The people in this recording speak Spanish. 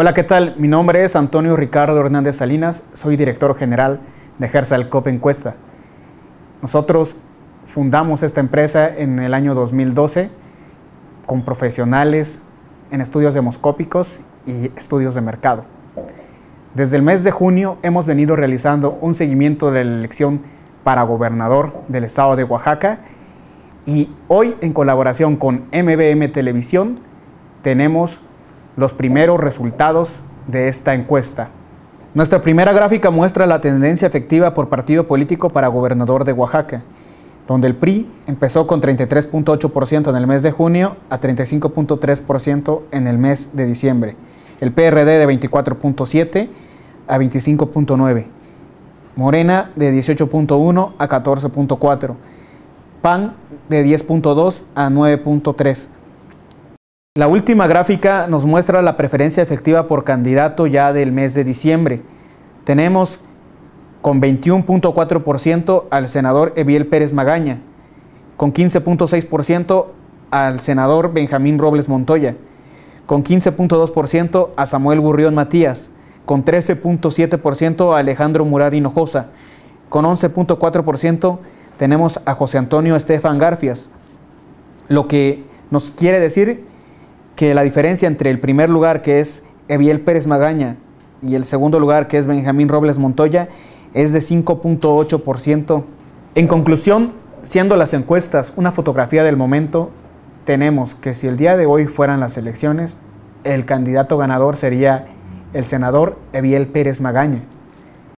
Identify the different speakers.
Speaker 1: Hola, ¿qué tal? Mi nombre es Antonio Ricardo Hernández Salinas, soy director general de Gersal Cop Encuesta. Nosotros fundamos esta empresa en el año 2012 con profesionales en estudios demoscópicos y estudios de mercado. Desde el mes de junio hemos venido realizando un seguimiento de la elección para gobernador del estado de Oaxaca y hoy en colaboración con MBM Televisión tenemos los primeros resultados de esta encuesta. Nuestra primera gráfica muestra la tendencia efectiva por partido político para gobernador de Oaxaca, donde el PRI empezó con 33.8% en el mes de junio a 35.3% en el mes de diciembre, el PRD de 24.7% a 25.9%, Morena de 18.1% a 14.4%, PAN de 10.2 a 9.3%, la última gráfica nos muestra la preferencia efectiva por candidato ya del mes de diciembre. Tenemos con 21.4% al senador Eviel Pérez Magaña, con 15.6% al senador Benjamín Robles Montoya, con 15.2% a Samuel Gurrión Matías, con 13.7% a Alejandro Murad Hinojosa, con 11.4% tenemos a José Antonio Estefan Garfias, lo que nos quiere decir que la diferencia entre el primer lugar, que es Eviel Pérez Magaña, y el segundo lugar, que es Benjamín Robles Montoya, es de 5.8%. En conclusión, siendo las encuestas una fotografía del momento, tenemos que si el día de hoy fueran las elecciones, el candidato ganador sería el senador Eviel Pérez Magaña.